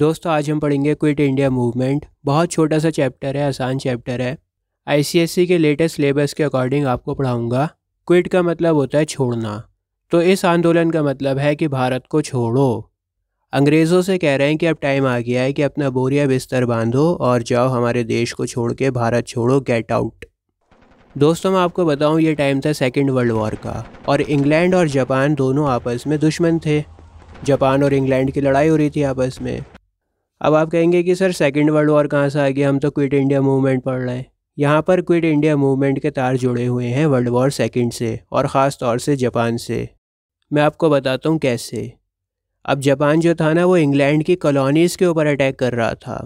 दोस्तों आज हम पढ़ेंगे क्विट इंडिया मूवमेंट बहुत छोटा सा चैप्टर है आसान चैप्टर है आईसीएससी के लेटेस्ट सिलेबस के अकॉर्डिंग आपको पढ़ाऊँगा क्विट का मतलब होता है छोड़ना तो इस आंदोलन का मतलब है कि भारत को छोड़ो अंग्रेज़ों से कह रहे हैं कि अब टाइम आ गया है कि अपना बोरिया बिस्तर बांधो और जाओ हमारे देश को छोड़ के भारत छोड़ो गेट आउट दोस्तों मैं आपको बताऊं ये टाइम था सेकेंड वर्ल्ड वॉर का और इंग्लैंड और जापान दोनों आपस में दुश्मन थे जापान और इंग्लैंड की लड़ाई हो रही थी आपस में अब आप कहेंगे कि सर सेकेंड वर्ल्ड वॉर कहाँ से आ गया हम तो क्विट इंडिया मूवमेंट पढ़ रहे हैं यहाँ पर क्विट इंडिया मूवमेंट के तार जुड़े हुए हैं वर्ल्ड वॉर सेकेंड से और ख़ास तौर से जापान से मैं आपको बताता हूँ कैसे अब जापान जो था ना वो इंग्लैंड की कॉलोनीज़ के ऊपर अटैक कर रहा था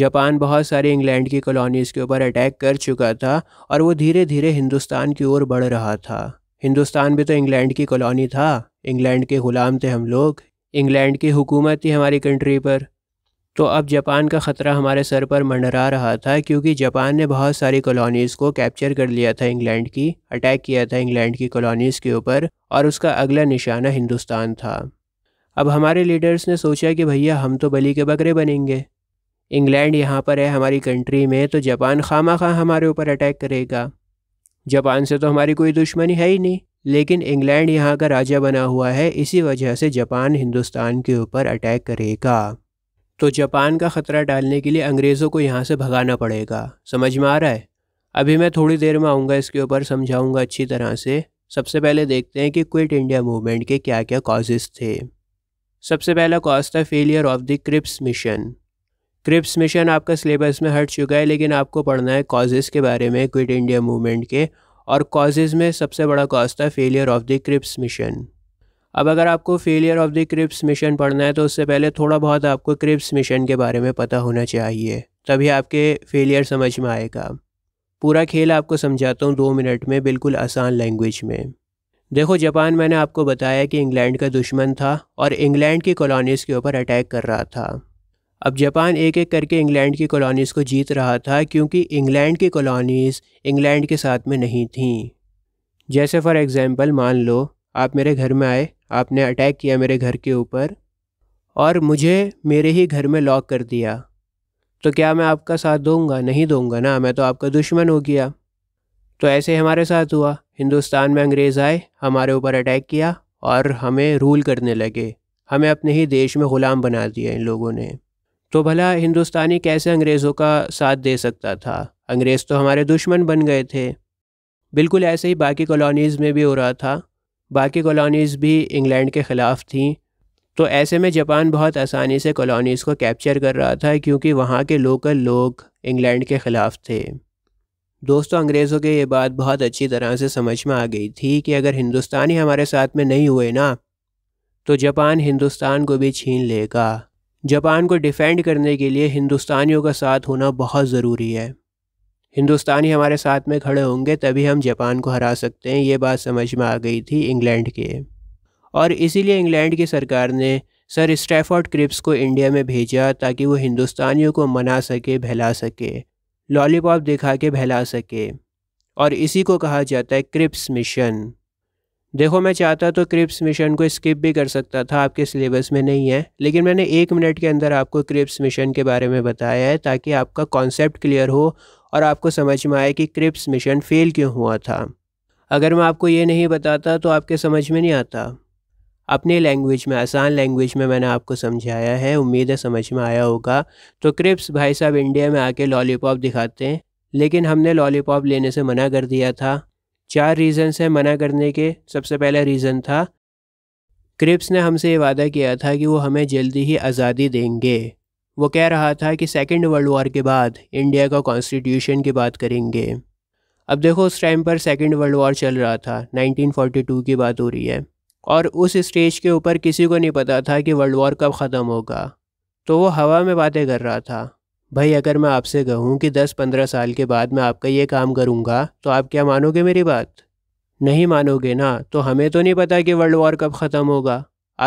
जापान बहुत सारे इंग्लैंड की कॉलोनीज़ के ऊपर अटैक कर चुका था और वो धीरे धीरे हिंदुस्तान की ओर बढ़ रहा था हिंदुस्तान भी तो इंग्लैंड की कॉलोनी था इंग्लैंड के ग़ुलाम थे हम लोग इंग्लैंड की हुकूमत थी हमारी कंट्री पर तो अब जापान का ख़तरा हमारे सर पर मंडरा रहा था क्योंकि जापान ने बहुत सारी कॉलोनीज़ को कैप्चर कर लिया था इंग्लैंड की अटैक किया था इंग्लैंड की कॉलोनीज़ के ऊपर और उसका अगला निशाना हिंदुस्तान था अब हमारे लीडर्स ने सोचा कि भैया हम तो बली के बकरे बनेंगे इंग्लैंड यहाँ पर है हमारी कंट्री में तो जापान खामा खां हमारे ऊपर अटैक करेगा जापान से तो हमारी कोई दुश्मनी है ही नहीं लेकिन इंग्लैंड यहाँ का राजा बना हुआ है इसी वजह से जापान हिंदुस्तान के ऊपर अटैक करेगा तो जापान का ख़तरा डालने के लिए अंग्रेज़ों को यहाँ से भगाना पड़ेगा समझ में आ रहा है अभी मैं थोड़ी देर में आऊँगा इसके ऊपर समझाऊँगा अच्छी तरह से सबसे पहले देखते हैं कि क्विट इंडिया मूवमेंट के क्या क्या कॉजेज़ थे सबसे पहला कॉज था failure of the Cripps mission Cripps mission आपका सिलेबस में हट चुका है लेकिन आपको पढ़ना है कॉजेज़ के बारे में क्विट इंडिया मूवमेंट के और कॉजेज़ में सबसे बड़ा कॉज था failure of the Cripps mission अब अगर आपको failure of the Cripps mission पढ़ना है तो उससे पहले थोड़ा बहुत आपको क्रिप्स मिशन के बारे में पता होना चाहिए तभी आपके फेलियर समझ में आएगा पूरा खेल आपको समझाता हूँ दो मिनट में बिल्कुल आसान लैंग्वेज में देखो जापान मैंने आपको बताया कि इंग्लैंड का दुश्मन था और इंग्लैंड की कॉलोनीज़ के ऊपर अटैक कर रहा था अब जापान एक एक करके इंग्लैंड की कॉलोनीज़ को जीत रहा था क्योंकि इंग्लैंड की कॉलोनीज़ इंग्लैंड के साथ में नहीं थीं जैसे फॉर एग्ज़ाम्पल मान लो आप मेरे घर में आए आपने अटैक किया मेरे घर के ऊपर और मुझे मेरे ही घर में लॉक कर दिया तो क्या मैं आपका साथ दूंगा नहीं दूंगा ना मैं तो आपका दुश्मन हो गया तो ऐसे हमारे साथ हुआ हिंदुस्तान में अंग्रेज़ आए हमारे ऊपर अटैक किया और हमें रूल करने लगे हमें अपने ही देश में ग़ुलाम बना दिया इन लोगों ने तो भला हिंदुस्तानी कैसे अंग्रेज़ों का साथ दे सकता था अंग्रेज़ तो हमारे दुश्मन बन गए थे बिल्कुल ऐसे ही बाकी कॉलोनीज़ में भी हो रहा था बाकी कॉलोनीज़ भी इंग्लैंड के ख़िलाफ़ थीं तो ऐसे में जापान बहुत आसानी से कॉलोनीज़ को कैप्चर कर रहा था क्योंकि वहाँ के लोकल लोग इंग्लैंड के ख़िलाफ़ थे दोस्तों अंग्रेज़ों के ये बात बहुत अच्छी तरह से समझ में आ गई थी कि अगर हिंदुस्तानी हमारे साथ में नहीं हुए ना तो जापान हिंदुस्तान को भी छीन लेगा जापान को डिफेंड करने के लिए हिंदुस्तानियों का साथ होना बहुत ज़रूरी है हिंदुस्तानी हमारे साथ में खड़े होंगे तभी हम जापान को हरा सकते हैं ये बात समझ में आ गई थी इंग्लैंड के और इसीलिए इंग्लैंड की सरकार ने सर स्टैफर्ड क्रिप्स को इंडिया में भेजा ताकि वो हिंदुस्तानियों को मना सके बहला सके लॉलीपॉप दिखा के बहला सके और इसी को कहा जाता है क्रिप्स मिशन देखो मैं चाहता तो क्रिप्स मिशन को स्किप भी कर सकता था आपके सिलेबस में नहीं है लेकिन मैंने एक मिनट के अंदर आपको क्रिप्स मिशन के बारे में बताया है ताकि आपका कॉन्सेप्ट क्लियर हो और आपको समझ में आए कि क्रिप्स मिशन फेल क्यों हुआ था अगर मैं आपको ये नहीं बताता तो आपके समझ में नहीं आता अपने लैंग्वेज में आसान लैंग्वेज में मैंने आपको समझाया है उम्मीद है समझ में आया होगा तो क्रिप्स भाई साहब इंडिया में आके लॉलीपॉप दिखाते हैं लेकिन हमने लॉलीपॉप लेने से मना कर दिया था चार रीज़न्स हैं मना करने के सबसे पहला रीज़न था क्रिप्स ने हमसे ये वादा किया था कि वो हमें जल्दी ही आज़ादी देंगे वो कह रहा था कि सेकेंड वर्ल्ड वॉर के बाद इंडिया का कॉन्स्टिट्यूशन की बात करेंगे अब देखो उस टाइम पर सेकेंड वर्ल्ड वॉर चल रहा था 1942 की बात हो रही है और उस स्टेज के ऊपर किसी को नहीं पता था कि वर्ल्ड वॉर कब ख़त्म होगा तो वो हवा में बातें कर रहा था भाई अगर मैं आपसे कहूँ कि दस पंद्रह साल के बाद मैं आपका ये काम करूँगा तो आप क्या मानोगे मेरी बात नहीं मानोगे ना तो हमें तो नहीं पता कि वर्ल्ड वॉर कब ख़त्म होगा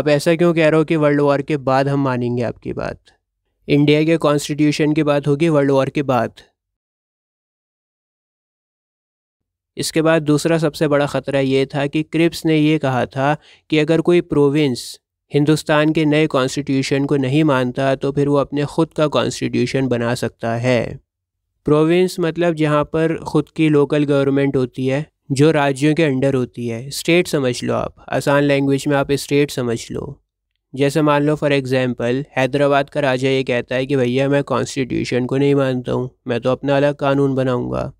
आप ऐसा क्यों कह रहे हो कि वर्ल्ड वॉर के बाद हम मानेंगे आपकी बात इंडिया के कॉन्स्टिट्यूशन की बात होगी वर्ल्ड वॉर के बाद इसके बाद दूसरा सबसे बड़ा ख़तरा ये था कि क्रिप्स ने यह कहा था कि अगर कोई प्रोविंस हिंदुस्तान के नए कॉन्स्टिट्यूशन को नहीं मानता तो फिर वो अपने ख़ुद का कॉन्स्टिट्यूशन बना सकता है प्रोविंस मतलब जहाँ पर ख़ुद की लोकल गवर्नमेंट होती है जो राज्यों के अंडर होती है स्टेट समझ लो आप आसान लैंग्वेज में आप स्टेट समझ लो जैसे मान लो फॉर एग्ज़ाम्पल हैदराबाद का राजा ये कहता है कि भैया मैं कॉन्स्टिट्यूशन को नहीं मानता हूँ मैं तो अपना अलग कानून बनाऊँगा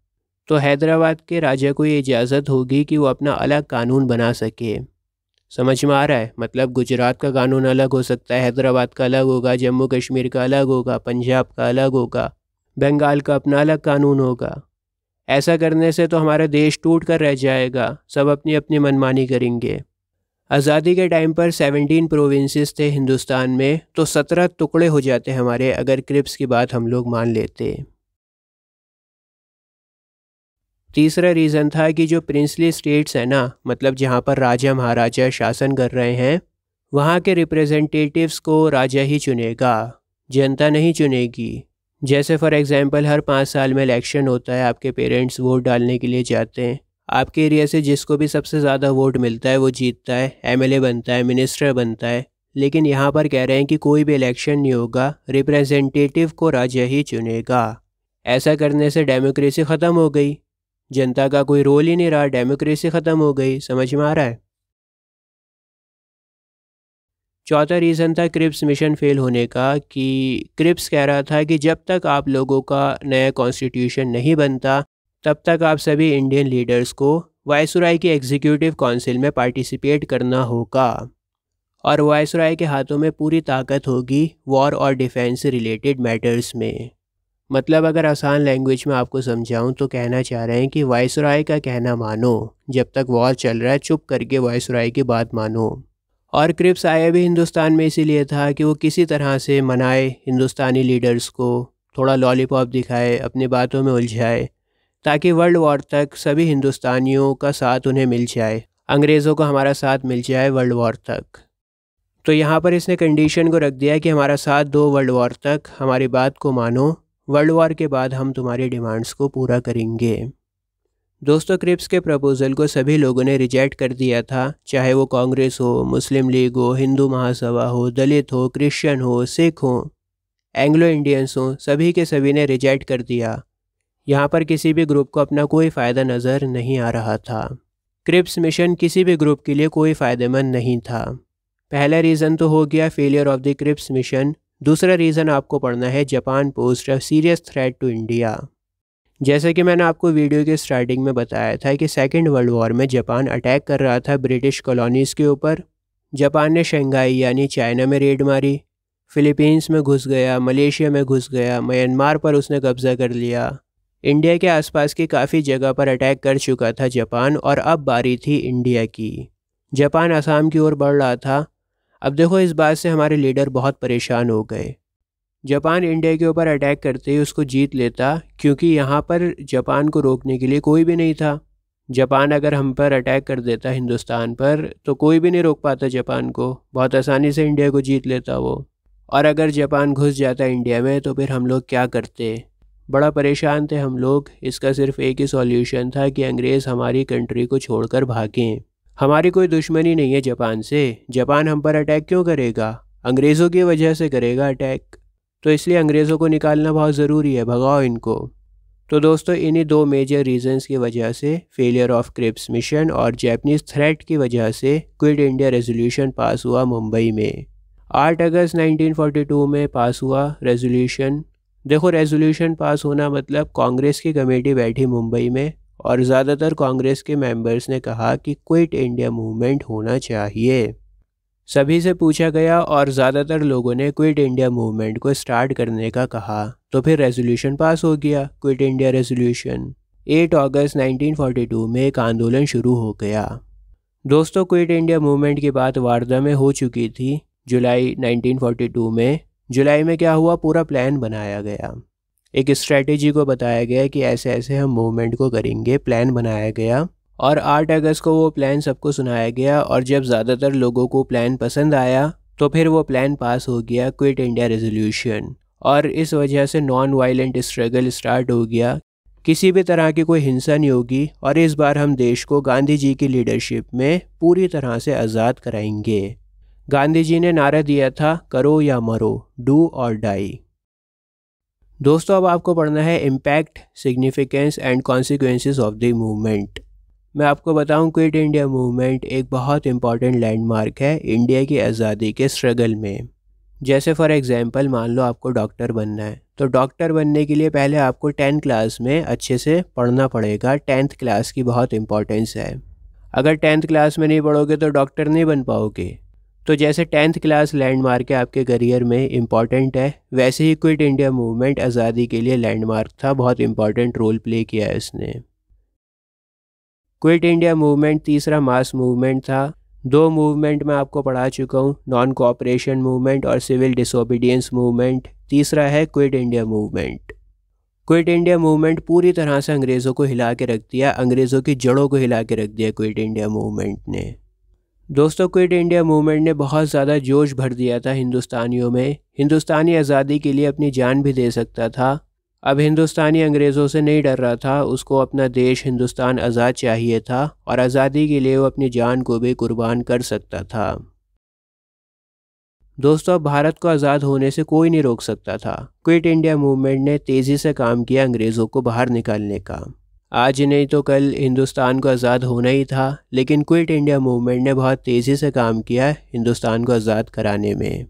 तो हैदराबाद के राजा को ये इजाज़त होगी कि वो अपना अलग कानून बना सके समझ में आ रहा है मतलब गुजरात का कानून अलग हो सकता है हैदराबाद का अलग होगा जम्मू कश्मीर का अलग होगा पंजाब का अलग होगा बंगाल का अपना अलग कानून होगा ऐसा करने से तो हमारा देश टूट कर रह जाएगा सब अपनी अपनी मनमानी करेंगे आज़ादी के टाइम पर 17 प्रोविंसेस थे हिंदुस्तान में तो 17 टुकड़े हो जाते हमारे अगर क्रिप्स की बात हम लोग मान लेते तीसरा रीज़न था कि जो प्रिंसली स्टेट्स हैं ना मतलब जहाँ पर राजा महाराजा शासन कर रहे हैं वहाँ के रिप्रेजेंटेटिव्स को राजा ही चुनेगा जनता नहीं चुनेगी जैसे फॉर एग्ज़ाम्पल हर पाँच साल में इलेक्शन होता है आपके पेरेंट्स वोट डालने के लिए जाते हैं आपके एरिया से जिसको भी सबसे ज़्यादा वोट मिलता है वो जीतता है एम बनता है मिनिस्टर बनता है लेकिन यहाँ पर कह रहे हैं कि कोई भी इलेक्शन नहीं होगा रिप्रेजेंटेटिव को राजा ही चुनेगा ऐसा करने से डेमोक्रेसी ख़त्म हो गई जनता का कोई रोल ही नहीं रहा डेमोक्रेसी ख़त्म हो गई समझ में आ रहा है चौथा रीज़न था क्रिप्स मिशन फेल होने का कि क्रिप्स कह रहा था कि जब तक आप लोगों का नया कॉन्स्टिट्यूशन नहीं बनता तब तक आप सभी इंडियन लीडर्स को वायसराय की एग्जीक्यूटिव काउंसिल में पार्टिसिपेट करना होगा और वायसराय के हाथों में पूरी ताकत होगी वॉर और डिफेंस से रिलेटेड मैटर्स में मतलब अगर आसान लैंग्वेज में आपको समझाऊं तो कहना चाह रहे हैं कि वॉइस का कहना मानो जब तक वॉर चल रहा है चुप करके वॉइस की बात मानो और क्रिप्स आया भी हिंदुस्तान में इसीलिए था कि वो किसी तरह से मनाए हिंदुस्तानी लीडर्स को थोड़ा लॉलीपॉप दिखाए अपनी बातों में उलझाए ताकि वर्ल्ड वॉर तक सभी हिंदुस्तानियों का साथ उन्हें मिल जाए अंग्रेज़ों को हमारा साथ मिल जाए वर्ल्ड वॉर तक तो यहाँ पर इसने कंडीशन को रख दिया कि हमारा साथ दो वर्ल्ड वॉर तक हमारी बात को मानो वर्ल्ड वॉर के बाद हम तुम्हारी डिमांड्स को पूरा करेंगे दोस्तों क्रिप्स के प्रपोज़ल को सभी लोगों ने रिजेक्ट कर दिया था चाहे वो कांग्रेस हो मुस्लिम लीग हो हिंदू महासभा हो दलित हो क्रिश्चियन हो सिख हो एंग्लो इंडियंस हो सभी के सभी ने रिजेक्ट कर दिया यहाँ पर किसी भी ग्रुप को अपना कोई फ़ायदा नज़र नहीं आ रहा था क्रिप्स मिशन किसी भी ग्रुप के लिए कोई फ़ायदेमंद नहीं था पहला रीज़न तो हो गया failure of the Cripps mission दूसरा रीज़न आपको पढ़ना है Japan posed serious threat to India जैसे कि मैंने आपको वीडियो के स्टार्टिंग में बताया था कि सेकेंड वर्ल्ड वॉर में जापान अटैक कर रहा था ब्रिटिश कॉलोनीज़ के ऊपर जापान ने शंघाई यानी चाइना में रेड मारी फिलीपींस में घुस गया मलेशिया में घुस गया म्यांमार पर उसने कब्ज़ा कर लिया इंडिया के आसपास की काफ़ी जगह पर अटैक कर चुका था जापान और अब बारी थी इंडिया की जापान असम की ओर बढ़ रहा था अब देखो इस बात से हमारे लीडर बहुत परेशान हो गए जापान इंडिया के ऊपर अटैक करते ही उसको जीत लेता क्योंकि यहाँ पर जापान को रोकने के लिए कोई भी नहीं था जापान अगर हम पर अटैक कर देता हिंदुस्तान पर तो कोई भी नहीं रोक पाता जापान को बहुत आसानी से इंडिया को जीत लेता वो और अगर जापान घुस जाता इंडिया में तो फिर हम लोग क्या करते बड़ा परेशान थे हम लोग इसका सिर्फ एक ही सॉल्यूशन था कि अंग्रेज़ हमारी कंट्री को छोड़कर भागें हमारी कोई दुश्मनी नहीं है जापान से जापान हम पर अटैक क्यों करेगा अंग्रेज़ों की वजह से करेगा अटैक तो इसलिए अंग्रेज़ों को निकालना बहुत ज़रूरी है भगाओ इनको तो दोस्तों इन्हीं दो मेजर रीजंस की वजह से फेलियर ऑफ क्रिप्स मिशन और जैपनीज़ थ्रेट की वजह से क्विड इंडिया रेजोल्यूशन पास हुआ मुंबई में 8 अगस्त 1942 में पास हुआ रेजोल्यूशन देखो रेजोल्यूशन पास होना मतलब कांग्रेस की कमेटी बैठी मुंबई में और ज़्यादातर कांग्रेस के मेंबर्स ने कहा कि क्विट इंडिया मूवमेंट होना चाहिए सभी से पूछा गया और ज़्यादातर लोगों ने क्विट इंडिया मूवमेंट को स्टार्ट करने का कहा तो फिर रेजोल्यूशन पास हो गया क्विट इंडिया रेजोल्यूशन 8 अगस्त 1942 में एक आंदोलन शुरू हो गया दोस्तों क्विट इंडिया मूवमेंट की बात वारदा में हो चुकी थी जुलाई 1942 में जुलाई में क्या हुआ पूरा प्लान बनाया गया एक स्ट्रेटेजी को बताया गया कि ऐसे ऐसे हम मूवमेंट को करेंगे प्लान बनाया गया और आठ अगस्त को वो प्लान सबको सुनाया गया और जब ज़्यादातर लोगों को प्लान पसंद आया तो फिर वो प्लान पास हो गया क्विट इंडिया रेजोल्यूशन और इस वजह से नॉन वायलेंट स्ट्रगल स्टार्ट हो गया किसी भी तरह की कोई हिंसा नहीं होगी और इस बार हम देश को गांधी जी की लीडरशिप में पूरी तरह से आज़ाद कराएंगे गांधी जी ने नारा दिया था करो या मरो डू और डाई दोस्तों अब आपको पढ़ना है impact significance and consequence of the movement मैं आपको बताऊं क्विट इंडिया मूवमेंट एक बहुत इंपॉर्टेंट लैंडमार्क है इंडिया की आज़ादी के स्ट्रगल में जैसे फॉर एग्जांपल मान लो आपको डॉक्टर बनना है तो डॉक्टर बनने के लिए पहले आपको टेंथ क्लास में अच्छे से पढ़ना पड़ेगा टेंथ क्लास की बहुत इंपॉर्टेंस है अगर टेंथ क्लास में नहीं पढ़ोगे तो डॉक्टर नहीं बन पाओगे तो जैसे टेंथ क्लास लैंडमार्क है आपके करियर में इंपॉर्टेंट है वैसे ही क्विट इंडिया मूवमेंट आज़ादी के लिए लैंडमार्क था बहुत इंपॉर्टेंट रोल प्ले किया है इसने क्विट इंडिया मूवमेंट तीसरा मास मूवमेंट था दो मूवमेंट मैं आपको पढ़ा चुका हूँ नॉन कोऑपरेशन मूवमेंट और सिविल डिसोबीडियंस मूवमेंट तीसरा है quit India movement quit India movement पूरी तरह से अंग्रेज़ों को हिला के रख दिया अंग्रेज़ों की जड़ों को हिला के रख दिया क्विट इंडिया मूवमेंट ने दोस्तों क्विट इंडिया मूवमेंट ने बहुत ज़्यादा जोश भर दिया था हिंदुस्तानियों में हिंदुस्तानी आज़ादी के लिए अपनी जान भी दे सकता था अब हिंदुस्तानी अंग्रेज़ों से नहीं डर रहा था उसको अपना देश हिंदुस्तान आज़ाद चाहिए था और आज़ादी के लिए वो अपनी जान को भी कुर्बान कर सकता था दोस्तों अब भारत को आज़ाद होने से कोई नहीं रोक सकता था क्विट इंडिया मूवमेंट ने तेज़ी से काम किया अंग्रेज़ों को बाहर निकालने का आज नहीं तो कल हिंदुस्तान को आज़ाद होना ही था लेकिन क्विट इंडिया मूवमेंट ने बहुत तेज़ी से काम किया हिंदुस्तान को आज़ाद कराने में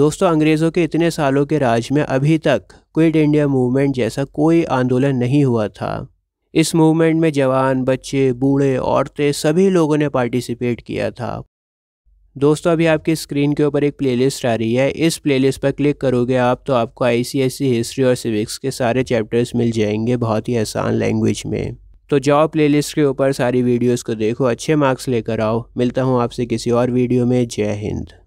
दोस्तों अंग्रेज़ों के इतने सालों के राज में अभी तक क्विट इंडिया मूवमेंट जैसा कोई आंदोलन नहीं हुआ था इस मूवमेंट में जवान बच्चे बूढ़े औरतें सभी लोगों ने पार्टिसिपेट किया था दोस्तों अभी आपकी स्क्रीन के ऊपर एक प्लेलिस्ट आ रही है इस प्लेलिस्ट पर क्लिक करोगे आप तो आपको आईसीएसई हिस्ट्री और सिविक्स के सारे चैप्टर्स मिल जाएंगे बहुत ही आसान लैंग्वेज में तो जाओ प्लेलिस्ट के ऊपर सारी वीडियोस को देखो अच्छे मार्क्स लेकर आओ मिलता हूँ आपसे किसी और वीडियो में जय हिंद